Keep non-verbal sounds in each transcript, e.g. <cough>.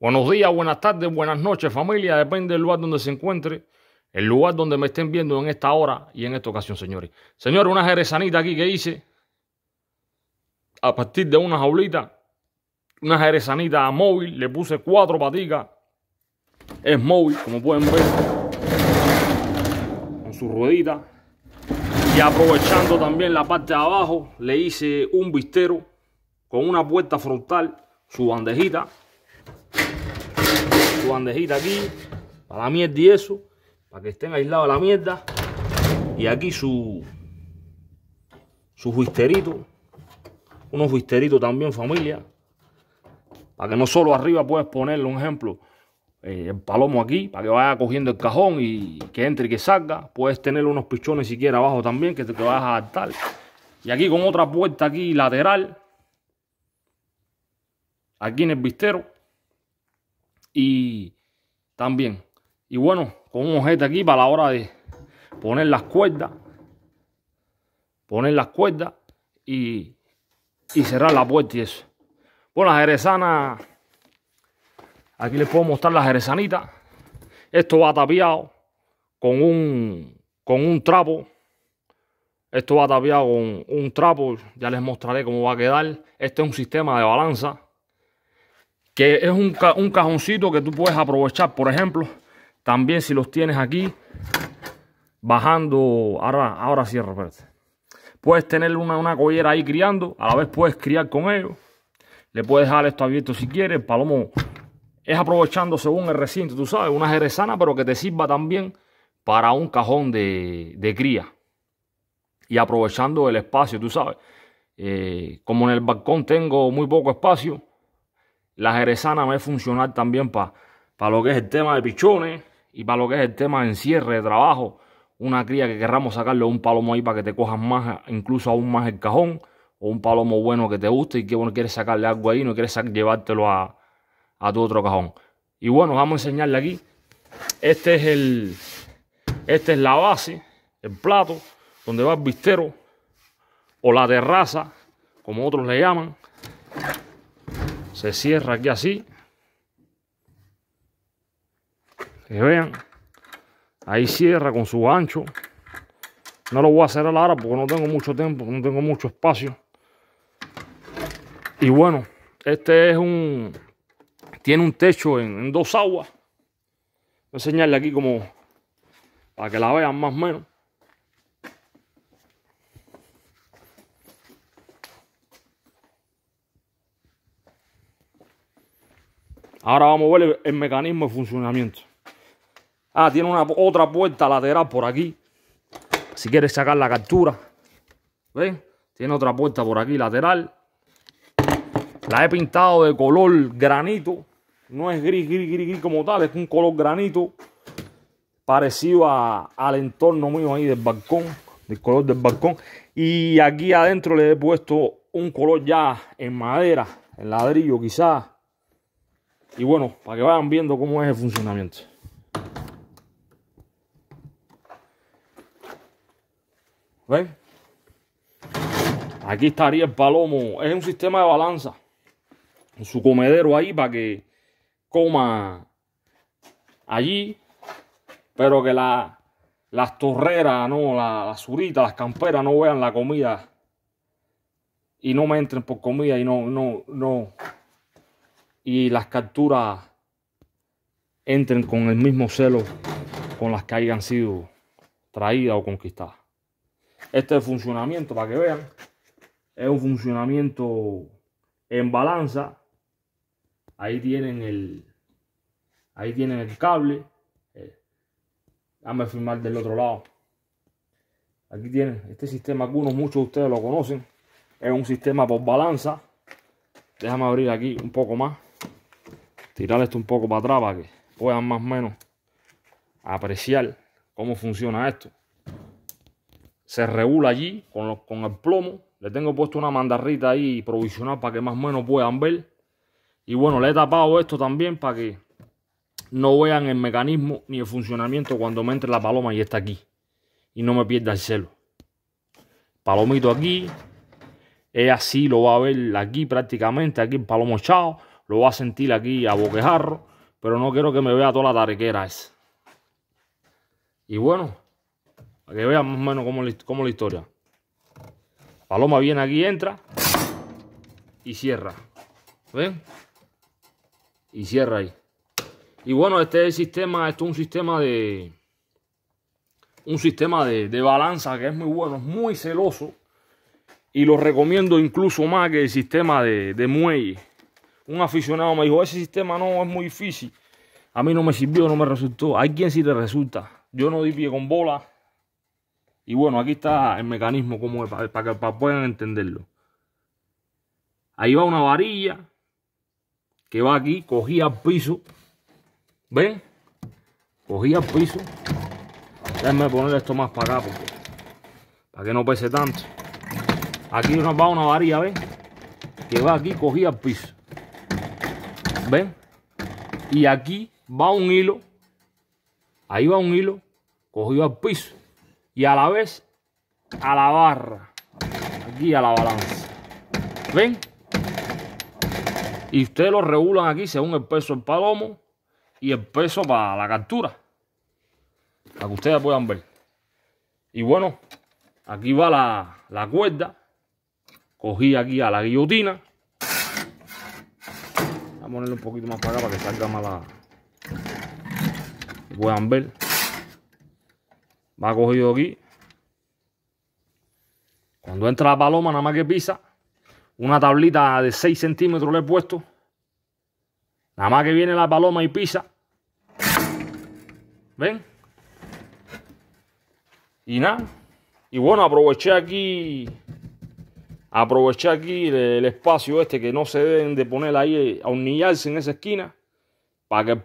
Buenos días, buenas tardes, buenas noches, familia. Depende del lugar donde se encuentre, el lugar donde me estén viendo en esta hora y en esta ocasión, señores. Señor, una jerezanita aquí que hice a partir de una jaulita, una jerezanita móvil. Le puse cuatro patitas, Es móvil, como pueden ver, con su ruedita. Y aprovechando también la parte de abajo, le hice un vistero con una puerta frontal, su bandejita bandejita aquí, para la mierda y eso, para que estén aislados la mierda. Y aquí su, su juisterito, unos juisteritos también familia, para que no solo arriba puedes ponerle un ejemplo, eh, el palomo aquí, para que vaya cogiendo el cajón y que entre y que salga. Puedes tener unos pichones siquiera abajo también que te vas vas a adaptar. Y aquí con otra puerta aquí lateral, aquí en el vistero, y también. Y bueno, con un objeto aquí para la hora de poner las cuerdas. Poner las cuerdas y, cerrar la puerta y eso. Bueno, las jerezanas. Aquí les puedo mostrar las jerezanitas. Esto va tapiado con un, con un trapo. Esto va tapiado con un trapo. Ya les mostraré cómo va a quedar. Este es un sistema de balanza que es un, cajoncito que tú puedes aprovechar, por ejemplo, también si los tienes aquí, bajando, ahora, ahora cierro, espérate. Puedes tener una, una collera ahí criando, a la vez puedes criar con ellos. Le puedes dejar esto abierto si quieres, palomo es aprovechando según el recinto, tú sabes, una jerezana, pero que te sirva también para un cajón de, de cría. Y aprovechando el espacio, tú sabes. Eh, como en el balcón tengo muy poco espacio, la jerezana me a funcionar también para pa lo que es el tema de pichones y para lo que es el tema de encierre de trabajo. Una cría que querramos sacarle un palomo ahí para que te cojas más, incluso aún más el cajón. O un palomo bueno que te guste y que bueno quieres sacarle agua ahí, no quieres llevártelo a, tu otro cajón. Y bueno, vamos a enseñarle aquí. Este es el. Esta es la base, el plato, donde va el vistero o la terraza, como otros le llaman se cierra aquí así. Que vean. Ahí cierra con su ancho. No lo voy a hacer a la hora porque no tengo mucho tiempo, no tengo mucho espacio. Y bueno, este es un... Tiene un techo en, en dos aguas. Voy a enseñarle aquí como... Para que la vean más o menos. Ahora vamos a ver el, mecanismo de funcionamiento. Ah, tiene una, otra puerta lateral por aquí. Si quieres sacar la captura. ¿Ven? Tiene otra puerta por aquí lateral. La he pintado de color granito. No es gris, gris, gris, gris como tal. Es un color granito. Parecido al entorno mío ahí del balcón. Del color del balcón. Y aquí adentro le he puesto un color ya en madera. En ladrillo quizás y bueno, para que vayan viendo cómo es el funcionamiento. ¿Ven? Aquí estaría el palomo. Es un sistema de balanza. su comedero ahí para que coma allí. Pero que las torreras, no, las zuritas, las camperas no vean la comida. Y no me entren por comida y no, no, no, y las capturas entren con el mismo celo con las que hayan sido traídas o conquistadas. Este funcionamiento, para que vean, es un funcionamiento en balanza. Ahí tienen el, ahí tienen el cable. Eh, Dame firmar del otro lado. Aquí tienen este sistema, algunos, muchos de ustedes lo conocen. Es un sistema por balanza. Déjame abrir aquí un poco más tirar esto un poco para atrás para que puedan más o menos apreciar cómo funciona esto. Se regula allí con, con el plomo. Le tengo puesto una mandarrita ahí provisional para que más o menos puedan ver. Y bueno, le he tapado esto también para que no vean el mecanismo ni el funcionamiento cuando me entre la paloma y está aquí. Y no me pierda el celo. Palomito aquí. Es así, lo va a ver aquí prácticamente, aquí en Palomo Chao lo va a sentir aquí a boquejarro, pero no quiero que me vea toda la tarequera esa. Y bueno, para que vean más o menos cómo, cómo la historia. Paloma viene aquí, entra y cierra. ¿Ven? Y cierra ahí. Y bueno, este es el sistema, esto es un sistema de... Un sistema de, balanza que es muy bueno, es muy celoso. Y lo recomiendo incluso más que el sistema de, de muelle un aficionado me dijo, ese sistema no es muy difícil. A mí no me sirvió, no me resultó. Hay quien sí le resulta. Yo no di pie con bola. Y bueno, aquí está el mecanismo como para, que puedan entenderlo. Ahí va una varilla que va aquí, cogía al piso. ¿Ven? Cogía al piso. Déjenme poner esto más para acá para que no pese tanto. Aquí va una varilla, ¿ves? Que va aquí, cogía al piso. ¿Ven? Y aquí va un hilo. Ahí va un hilo cogido al piso. Y a la vez a la barra. Aquí a la balanza. ¿Ven? Y ustedes lo regulan aquí según el peso del palomo y el peso para la captura. Para que ustedes puedan ver. Y bueno, aquí va la, la cuerda. Cogí aquí a la guillotina ponerle un poquito más para acá para que salga más la... puedan ver. Va cogido aquí. Cuando entra la paloma, nada más que pisa. Una tablita de 6 centímetros le he puesto. Nada más que viene la paloma y pisa. ¿Ven? Y nada. Y bueno, aproveché aquí aprovechar aquí el, espacio este que no se deben de poner ahí, eh, a unillarse en esa esquina para, que,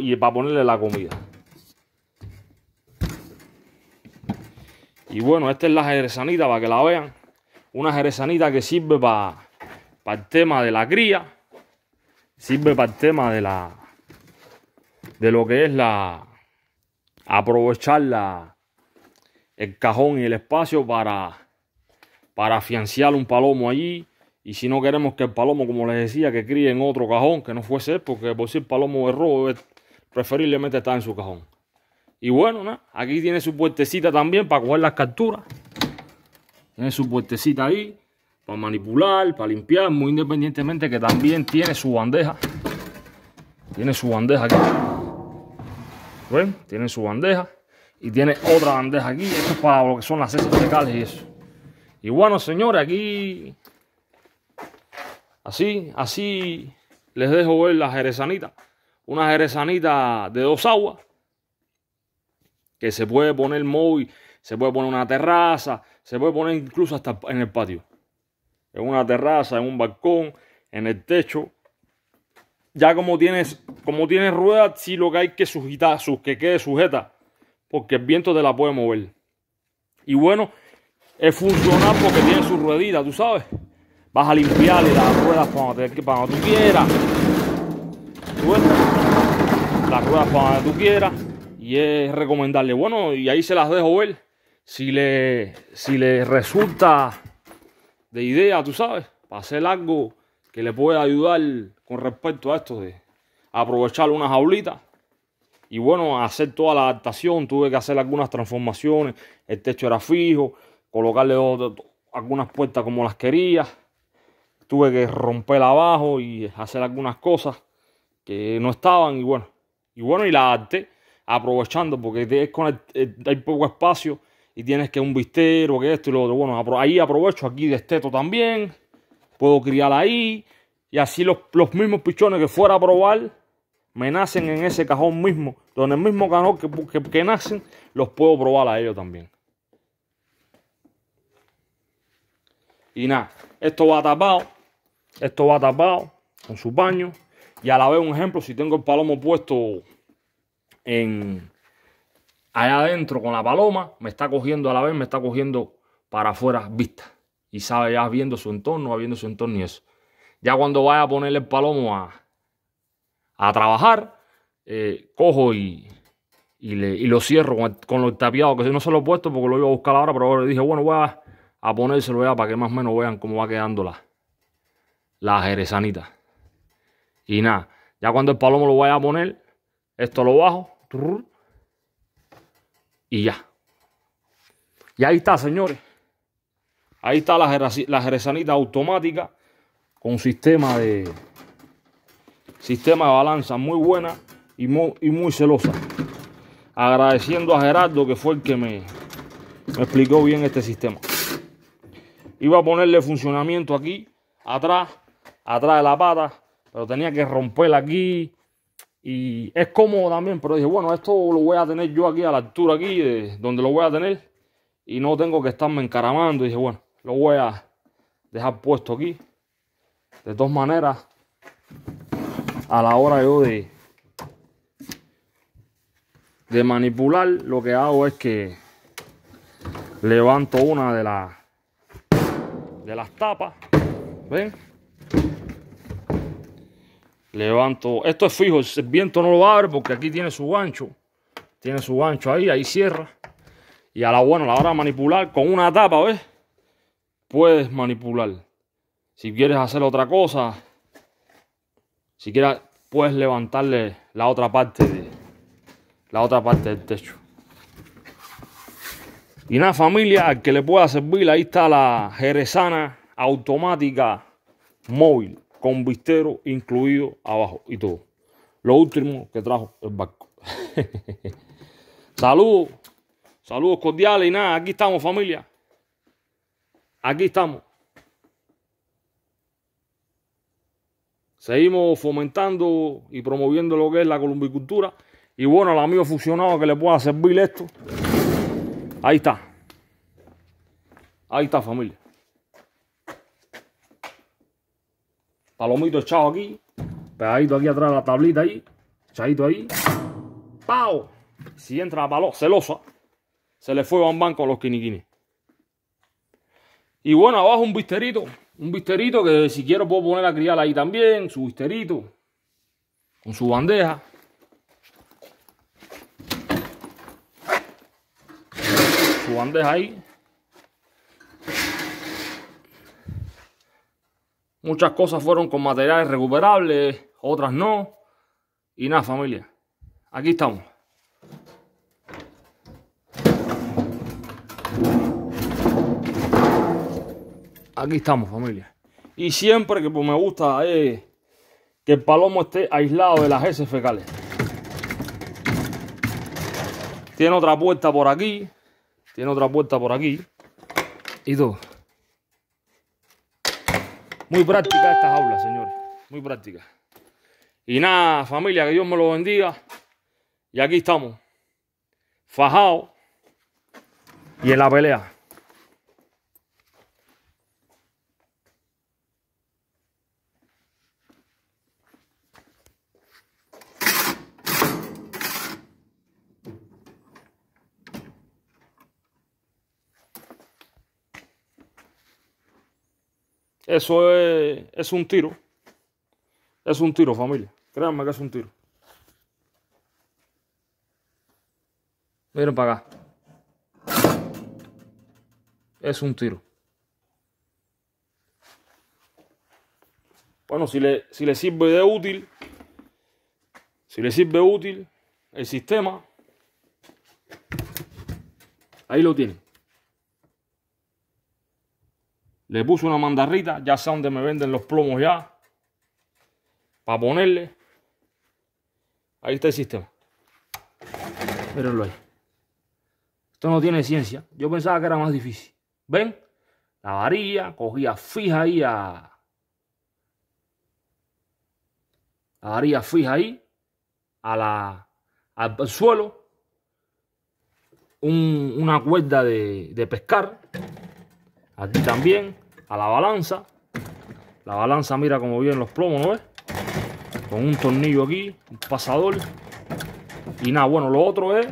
y para ponerle la comida. Y bueno, esta es la jerezanita para que la vean. Una jerezanita que sirve para, para el tema de la cría. Sirve para el tema de la de lo que es la aprovechar la, el cajón y el espacio para para afianzar un palomo allí. Y si no queremos que el palomo, como les decía, que críe en otro cajón, que no fuese porque por si el palomo erró, preferiblemente está en su cajón. Y bueno, aquí tiene su puertecita también para coger las capturas. Tiene su puertecita ahí para manipular, para limpiar, muy independientemente que también tiene su bandeja. Tiene su bandeja aquí. ¿Ven? Tiene su bandeja. Y tiene otra bandeja aquí. Esto es para lo que son las heces fecales y eso. Y bueno, señores, aquí así, así les dejo ver la jerezanita. Una jerezanita de dos aguas que se puede poner móvil, se puede poner una terraza, se puede poner incluso hasta en el patio. En una terraza, en un balcón, en el techo. Ya como tienes, como tienes rueda, sí lo que hay que sujetar, que quede sujeta, porque el viento te la puede mover. Y bueno, es funcionar porque tiene su ruedita, tú sabes. Vas a limpiarle las ruedas para cuando para tú quieras. ¿Tú Las ruedas para donde tú quieras. Y es recomendarle. Bueno, y ahí se las dejo ver. Si le, si le resulta de idea, tú sabes, para hacer algo que le pueda ayudar con respecto a esto de aprovechar una jaulita. Y bueno, hacer toda la adaptación, tuve que hacer algunas transformaciones, el techo era fijo, colocarle algunas puertas como las quería. Tuve que romper abajo y hacer algunas cosas que no estaban y bueno, y bueno, y la arte aprovechando porque es con hay poco espacio y tienes que un vistero, que esto y lo otro. Bueno, ahí aprovecho, aquí de esteto también, puedo criar ahí y así los, mismos pichones que fuera a probar me nacen en ese cajón mismo, donde el mismo cajón que nacen, los puedo probar a ellos también. Y nada, esto va tapado. Esto va tapado con su paño. Y a la vez un ejemplo, si tengo el palomo puesto en allá adentro con la paloma, me está cogiendo a la vez, me está cogiendo para afuera vista. Y sabe, ya viendo su entorno, viendo su entorno y eso. Ya cuando vaya a ponerle el palomo a, a trabajar, eh, cojo y, y, le, y, lo cierro con, lo tapiado, que no se lo he puesto porque lo iba a buscar ahora, pero ahora dije, bueno, voy a a ponérselo ya para que más o menos vean cómo va quedando la, la jerezanita. Y nada, ya cuando el palomo lo vaya a poner, esto lo bajo. Y ya. Y ahí está, señores. Ahí está la, la jerezanita automática con sistema de sistema de balanza muy buena y muy, y muy celosa. Agradeciendo a Gerardo que fue el que me explicó bien este sistema. Iba a ponerle funcionamiento aquí, atrás, atrás de la pata, pero tenía que romperla aquí. Y es cómodo también, pero dije, bueno, esto lo voy a tener yo aquí a la altura aquí, de donde lo voy a tener. Y no tengo que estarme encaramando. dije, bueno, lo voy a dejar puesto aquí. De dos maneras, a la hora yo de, de manipular, lo que hago es que levanto una de las de las tapas. ¿Ven? Levanto. Esto es fijo, el viento no lo abre porque aquí tiene su gancho. Tiene su gancho ahí, ahí cierra. Y a la buena, la hora de manipular, con una tapa, ¿ves? Puedes manipular. Si quieres hacer otra cosa, si quieres, puedes levantarle la otra parte, de, la otra parte del techo. Y nada, familia, al que le pueda servir, ahí está la jerezana automática móvil con vistero incluido abajo y todo. Lo último que trajo el barco. <laughs> saludos, saludos cordiales y nada, aquí estamos familia. Aquí estamos. Seguimos fomentando y promoviendo lo que es la columbicultura. Y bueno, al amigo fusionado que le pueda servir esto. Ahí está. Ahí está, familia. Palomito echado aquí. Pegadito aquí atrás de la tablita ahí. Echadito ahí. ¡Pau! Si entra la palo, celosa. Se le fue a un banco a los quiniquines. Y bueno, abajo un bisterito. Un bisterito que si quiero puedo poner a criar ahí también. Su bisterito. Con su bandeja. Muchas cosas fueron con materiales recuperables, otras no. Y nada, familia. Aquí estamos. Aquí estamos, familia. Y siempre que pues, me gusta eh, que el palomo esté aislado de las heces fecales. Tiene otra puerta por aquí. Tiene otra puerta por aquí. Y dos. Muy práctica estas aulas, señores. Muy práctica. Y nada, familia, que Dios me lo bendiga. Y aquí estamos. Fajao. Y en la pelea. Eso es, un tiro. Es un tiro, familia. Créanme que es un tiro. Miren para acá. Es un tiro. Bueno, si le, si le sirve de útil, si le sirve útil el sistema, ahí lo tienen. Le puse una mandarrita, ya sé dónde me venden los plomos ya. Para ponerle. Ahí está el sistema. Mírenlo ahí. Esto no tiene ciencia. Yo pensaba que era más difícil. ¿Ven? La varilla cogía fija ahí a... La varilla fija ahí a la, al, suelo. una cuerda de, de pescar. Aquí también a la balanza. La balanza mira como bien los plomos, ¿no es? Con un tornillo aquí, un pasador. Y nada, bueno, lo otro es...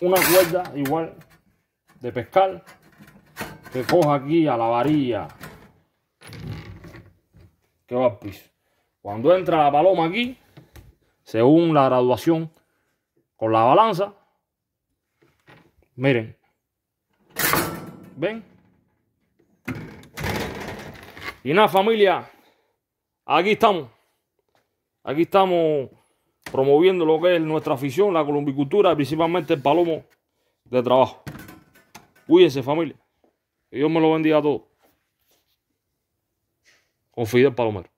Una cuerda igual de pescar que coja aquí a la varilla que va al Cuando entra la paloma aquí, según la graduación con la balanza, Miren. ¿Ven? Y nada, familia. Aquí estamos. Aquí estamos promoviendo lo que es nuestra afición, la columbicultura, principalmente el palomo de trabajo. Cuídense, familia. Que Dios me lo bendiga a todos. Con Fidel Palomero.